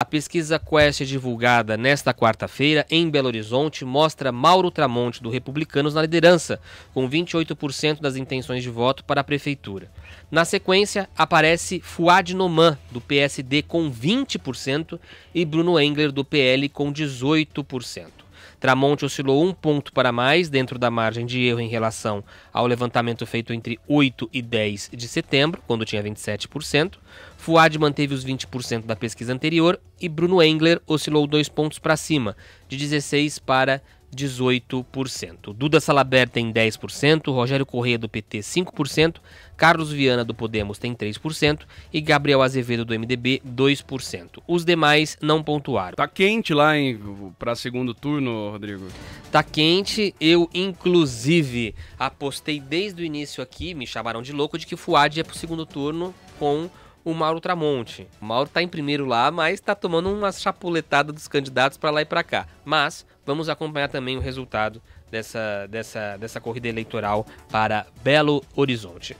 A pesquisa Quest divulgada nesta quarta-feira em Belo Horizonte mostra Mauro Tramonte do Republicanos na liderança, com 28% das intenções de voto para a prefeitura. Na sequência, aparece Fuad Noman do PSD com 20% e Bruno Engler do PL com 18%. Tramonte oscilou um ponto para mais dentro da margem de erro em relação ao levantamento feito entre 8 e 10 de setembro, quando tinha 27%. Fuad manteve os 20% da pesquisa anterior e Bruno Engler oscilou dois pontos para cima, de 16 para 17%. 18%. Duda Salaber tem 10%, Rogério Corrêa do PT 5%, Carlos Viana do Podemos tem 3% e Gabriel Azevedo do MDB 2%. Os demais não pontuaram. Tá quente lá para segundo turno, Rodrigo. Tá quente, eu inclusive apostei desde o início aqui, me chamaram de louco de que Fuad é pro segundo turno com o Mauro Tramonte. O Mauro tá em primeiro lá, mas tá tomando uma chapuletada dos candidatos para lá e para cá. Mas vamos acompanhar também o resultado dessa, dessa, dessa corrida eleitoral para Belo Horizonte.